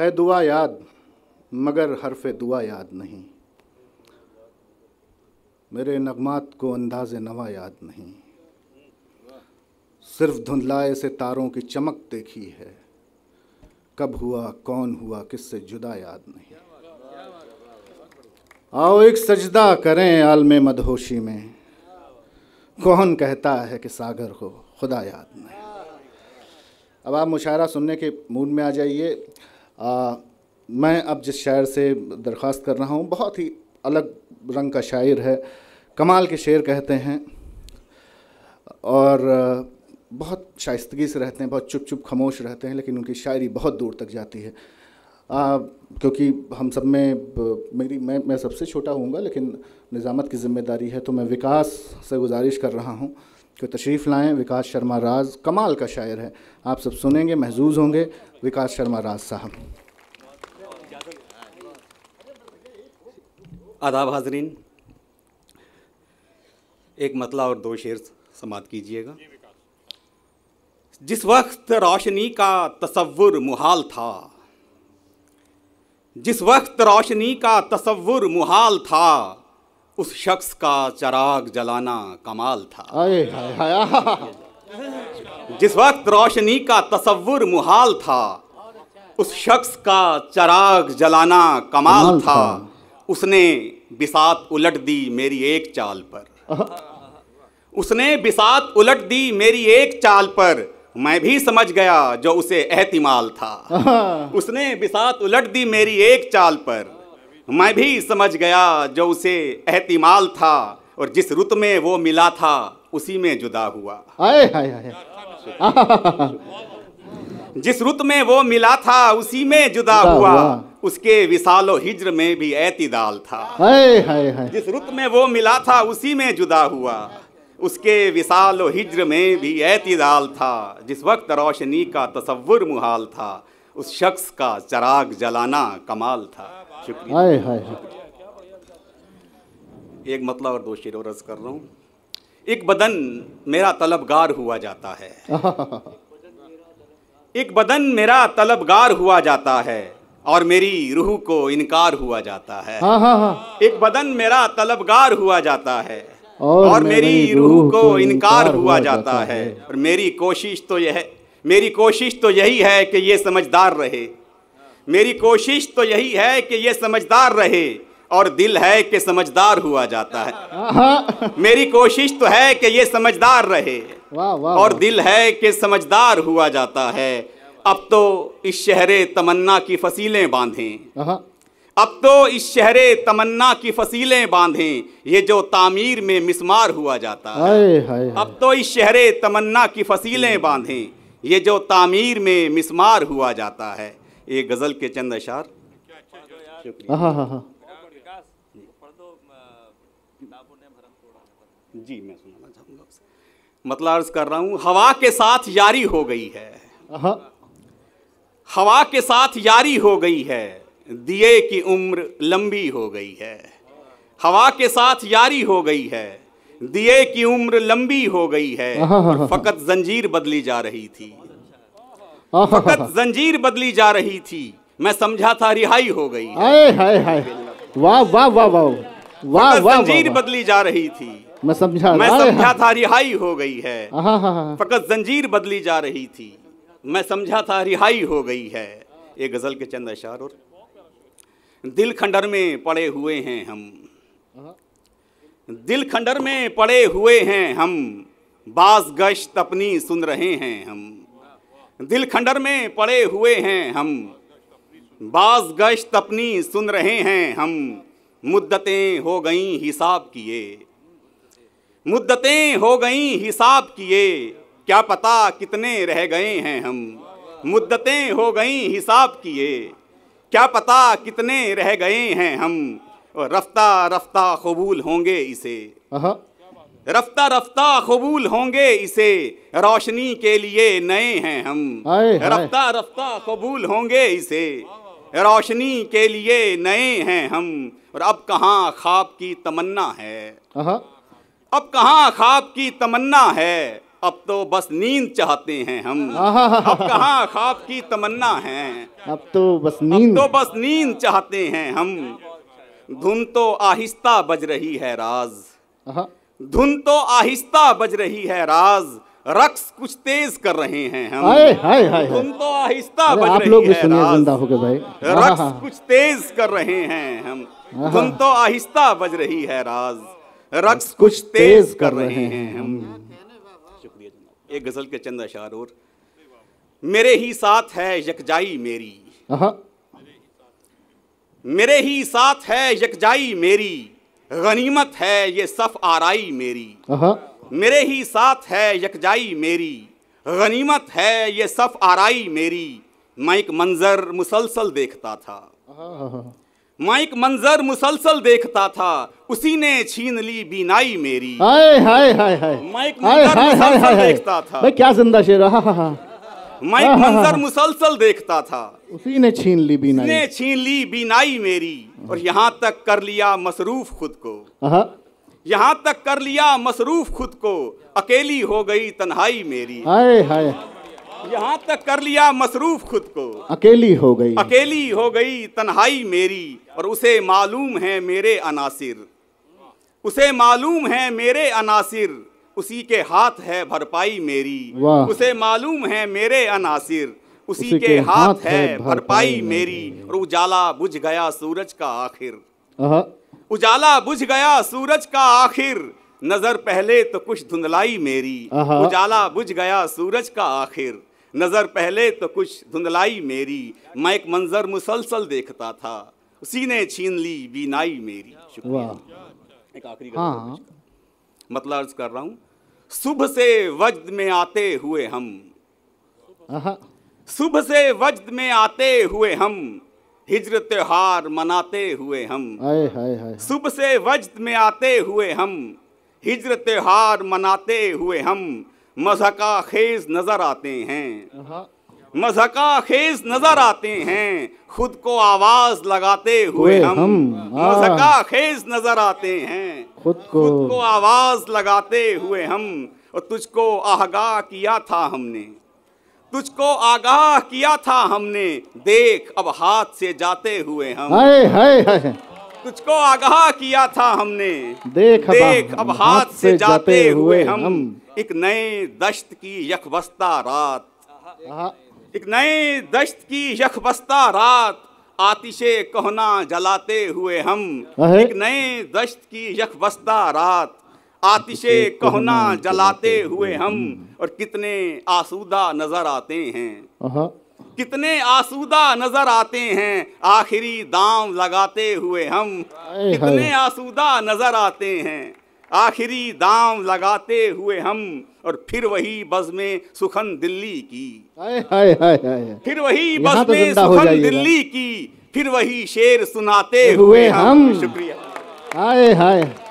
है दुआ याद मगर हरफ दुआ याद नहीं मेरे नगमात को अंदाज नवा याद नहीं सिर्फ धुंधलाए से तारों की चमक देखी है कब हुआ कौन हुआ किससे जुदा याद नहीं आओ एक सजदा करें आलम मदहोशी में कौन कहता है कि सागर हो खुदा याद नहीं अब आप मुशायरा सुनने के मूड में आ जाइए आ, मैं अब जिस शायर से दरख्वास्त कर रहा हूँ बहुत ही अलग रंग का शायर है कमाल के शेर कहते हैं और बहुत शाइस्तगी से रहते हैं बहुत चुप चुप खामोश रहते हैं लेकिन उनकी शायरी बहुत दूर तक जाती है आ, क्योंकि हम सब में मेरी मैं मैं सबसे छोटा हूँगा लेकिन निज़ामत की ज़िम्मेदारी है तो मैं विकास से गुजारिश कर रहा हूँ को तशरीफ़ लाएँ विकास शर्मा राज कमाल का शायर है आप सब सुनेंगे महजूज होंगे विकास शर्मा राज साहब आदाब हाजरीन एक मतला और दो शेर समाप्त कीजिएगा जिस वक्त रोशनी का तस्वुर मुहाल था जिस वक्त रोशनी का तस्वुर मुहाल था उस शख्स का चराग जलाना कमाल था आए, आए, आए, जिस वक्त रोशनी का तस्वुर मुहाल था उस शख्स का चराग जलाना कमाल, था।, था उसने बिसात उलट दी मेरी एक चाल पर उसने बिसात उलट दी मेरी एक चाल पर मैं भी समझ गया जो उसे एहतिमाल था उसने बिसात उलट दी मेरी एक चाल पर मैं भी समझ गया जो उसे एहतिमाल था और जिस रुत में वो मिला था उसी में जुदा हुआ आए आए, आए। जिस रुत में वो मिला था उसी में जुदा हुआ उसके विशालो हिज्र में भी एतिदाल था आए, आए, आए। जिस रुत में वो मिला था उसी में जुदा हुआ उसके विशालो हिज्र में भी एतिदाल था जिस वक्त रोशनी का तस्वुर मुहाल था उस शख्स का चराग जलाना कमाल था शुक्रिया हाय हाय एक मतलब और दो शेर और रज कर रहा हूँ एक बदन मेरा तलबगार हुआ जाता है एक बदन मेरा तलबगार हुआ जाता है और मेरी रूह को इनकार हुआ जाता है हाँ, हाँ, हाँ। एक बदन मेरा तलबगार हुआ जाता है और, और मेरी रूह को इनकार हुआ जाता है और मेरी कोशिश तो यह मेरी कोशिश तो यही है कि ये समझदार रहे मेरी कोशिश तो यही है कि ये समझदार रहे और दिल है कि समझदार हुआ जाता है मेरी कोशिश तो है कि ये समझदार रहे और दिल है कि समझदार हुआ जाता है अब तो इस शहर तमन्ना की फसीलें बांधें अब तो इस शहर तमन्ना की फसीलें बांधें ये जो तामीर में मिसमार हुआ जाता है अब तो इस शहर तमन्ना की फसीलें बांधें ये जो तामीर में मिसमार हुआ जाता है ये गज़ल के चंद अशार हाँ, हाँ, हाँ। जी मैं सुनाना चाहूँगा मतलब अर्ज कर रहा हूँ हवा के साथ यारी हो गई है हवा के साथ यारी हो गई है दिए की उम्र लंबी हो गई है हवा के साथ यारी हो गई है दिए की उम्र लंबी हो गई है फकत जंजीर बदली जा रही थी फकत जंजीर बदली जा रही थी मैं समझा था रिहाई हो गई है हाय हाय वाह वाह वाह वाह वाह वाह जंजीर बदली जा रही थी मैं समझा मैं समझा था रिहाई हो गई है हाँ, हाँ, हाँ, फकत जंजीर बदली जा रही थी मैं समझा था रिहाई हो गई है ये गज़ल के चंद अशार और दिल खंडर में पड़े हुए हैं हम दिल खंडर में पड़े हुए हैं हम बाज गश्त अपनी सुन रहे हैं हम दिल खंडर में पड़े हुए हैं हम बाज गश्त अपनी सुन रहे हैं हम मुद्दतें हो गई हिसाब किए मुद्दतें हो गई हिसाब किए क्या पता कितने रह गए हैं हम मुद्दतें हो गई हिसाब किए क्या पता कितने रह गए हैं हम रफ्ता रफ्ता कबूल होंगे इसे रफ्ता रफ्ता कबूल होंगे इसे रोशनी के लिए नए हैं हम रफ्ता रफ्ता कबूल होंगे इसे रोशनी के लिए नए हैं हम और अब कहाँ ख्वाब की तमन्ना है अब कहाँ ख्वाब की तमन्ना है अब तो बस नींद चाहते हैं हम अब कहाँ ख्वाब की तमन्ना है अब तो बस नींद तो बस नींद चाहते हैं हम धुन तो आहिस्ता बज रही है राज धुन तो आहिस्ता बज रही है राज रक्स कुछ तेज कर रहे हैं हम हाय हाय हाय धुन तो आहिस्ता बज आप रही है राज जिंदा हो गए भाई रक्स हाँ, हाँ, हाँ। कुछ तेज कर रहे हैं हम धुन तो आहिस्ता बज रही है राज रक्स कुछ तेज कर रहे हैं हम शुक्रिया एक गजल के चंद अशार और मेरे ही साथ है यकजाई मेरी मेरे ही साथ है यकजाई मेरी गनीमत है ये सफ आराई मेरी मेरे ही साथ है यकजाई मेरी गनीमत है ये सफ आराई मेरी मैं एक मंज़र मुसलसल देखता था मैं एक मंजर मुसलसल देखता था उसी ने छीन ली बीनाई मेरी हाय हाय हाय हाय मैं एक मंजर मुसलसल देखता था भाई क्या जिंदा शेर हा हा हा मैं हाँ, मंजर मुसलसल देखता था उसी ने छीन ली बीनाई ने छीन ली बीनाई मेरी और यहाँ तक कर लिया मसरूफ खुद को यहाँ तक कर लिया मसरूफ खुद को अकेली हो गई तन्हाई मेरी हाय हाय यहाँ तक कर लिया मसरूफ खुद को अकेली हो गई अकेली हो गई तन्हाई मेरी और उसे मालूम है मेरे अनासिर उसे मालूम है मेरे अनासिर उसी के हाथ है भरपाई मेरी उसे मालूम है मेरे अनासिर उसी, उसी के, के हाथ, हाथ है भरपाई मेरी और उजाला बुझ गया सूरज का आखिर उजाला बुझ गया सूरज का आखिर नजर पहले तो कुछ धुंधलाई मेरी उजाला बुझ गया सूरज का आखिर नजर पहले तो कुछ धुंधलाई मेरी मैं एक मंजर मुसलसल देखता था उसी ने छीन ली बीनाई मेरी शुक्रिया एक आखिरी मतलब अर्ज कर रहा हूँ सुबह से वजद में आते हुए हम सुबह से वजद में आते हुए हम हिजर त्योहार मनाते हुए हम सुबह से वजद में आते हुए हम हिजर त्योहार मनाते हुए हम मजहका खेज नजर आते हैं मजहका खेज नजर आते हैं खुद को आवाज लगाते हुए हम, हम मजहका हाँ। खेज नजर आते हैं खुद को खुद को आवाज लगाते हुए हम और तुझको आगाह किया था हमने तुझको आगाह किया था हमने देख अब हाथ से जाते हुए हम हाय हाय हाय तुझको आगाह किया था हमने देख देख अब हाथ से जाते हुए हम एक नए दश्त की यकबस्ता रात एक नए दश्त की यखबस्ता रात आतिशे कोहना जलाते हुए हम एक नए दश्त की यखबस्ता रात आतिशे कोहना जलाते हुए हम और कितने आसूदा नजर आते हैं कितने आसूदा नजर आते हैं आखिरी दाम लगाते हुए हम कितने आसूदा नजर आते हैं आखिरी दाम लगाते हुए हम और फिर वही बज में सुखन दिल्ली की आए, आए, आए, फिर वही बज तो में सुखन दिल्ली की फिर वही शेर सुनाते हुए हम, हम। शुक्रिया हाय हाय